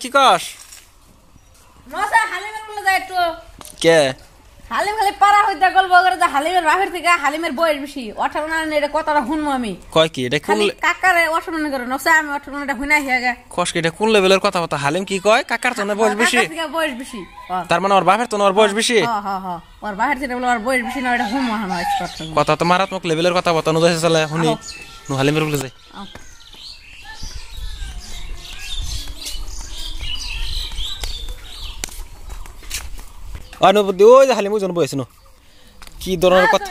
কি হালিমের বলে যায় একটু কে হালিম খালি পাড়া হইতে গল্প করে যে হালিমের থেকে হালিমের বয়স বেশি অঠারো না এটা কথাটা শুনবো আমি কয় কি এটা কাকারে অঠারো না করে নসে আমি অঠারো না হুইনা হিয়া গে এটা কোন লেভেলের কথা কথা হালিম কি কয় কাকার তো হ্যাঁ, বয়স বেশি বয়স বেশি তার মানে ওর বাপের বয়স বেশি ওর বাহির থেকে ওর বয়স বেশি না এটা হুম কথা তো মারাত্মক লেভেলের কথা বতা নুদাইছে চলে শুনি হালিমের বলে যায় অনুপতি ওই যে হালিম ওজন বইছে ন কি ধরনের কথা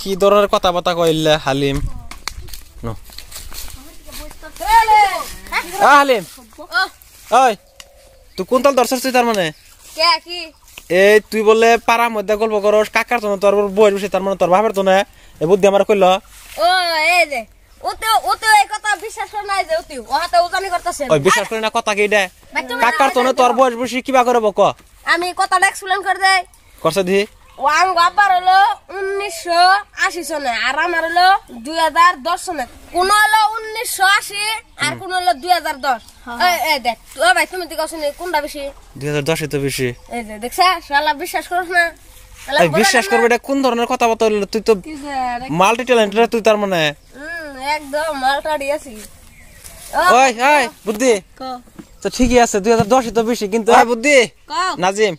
কি ধরনের কথা বার্তা কইলে হালিম ন হালিম ওই তুই কোন তাল দর্শক তুই তার মানে এই তুই বলে পাড়া মধ্যে গল্প করস কাকার জন্য তোর বয়স বসে তার মানে তোর ভাবের জন্য এ বুদ্ধি আমার কইল ও এই যে বিশ্বাস করে না কথা কি দে কাকার তোর বয়স বসে কিবা করে ক আমি কথাটা এক্সপ্লেন করে দেয় করছে দি ওয়াং আব্বার হলো উনিশশো আশি সনে আর আমার হলো দুই হাজার দশ সনে কোন হলো উনিশশো আশি আর কোন হলো দুই হাজার দশ হ্যাঁ। দেখ ও ভাই তুমি তো শুনি কোনটা বেশি দুই হাজার দশে তো বেশি এই যে দেখছ শালা বিশ্বাস করছ না বিশ্বাস করবে এটা কোন ধরনের কথা বলতে হলো তুই তো মাল্টি ট্যালেন্টেড তুই তার মানে একদম মাল্টা দিয়েছি ওই ওই বুদ্ধি তো ঠিকই আছে দুই হাজার দশে তো বেশি কিন্তু নাজিম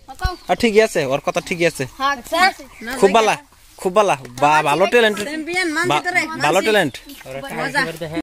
হ্যাঁ, ঠিকই আছে ওর কথা ঠিকই আছে হ্যাঁ, আচ্ছা। খুব ভালো খুব ভালো বা হ্যাঁ, ভালো ট্যালেন্ট ভালো ট্যালেন্ট